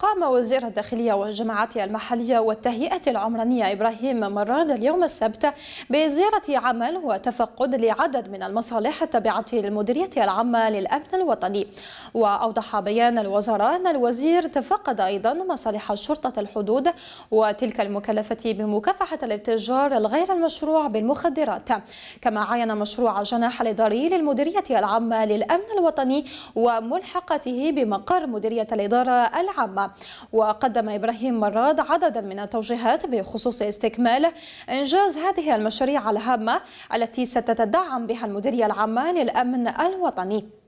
قام وزير الداخلية والجماعات المحلية والتهيئة العمرانية إبراهيم مراد اليوم السبت بزيارة عمل وتفقد لعدد من المصالح التابعة للمديرية العامة للأمن الوطني وأوضح بيان الوزارة أن الوزير تفقد أيضا مصالح شرطة الحدود وتلك المكلفة بمكافحة الاتجار الغير المشروع بالمخدرات كما عين مشروع جناح الإداري للمديرية العامة للأمن الوطني وملحقته بمقر مديرية الإدارة العامة وقدم إبراهيم مراد عددا من التوجيهات بخصوص استكمال إنجاز هذه المشاريع الهامة التي ستتدعم بها المديرية العامة للأمن الوطني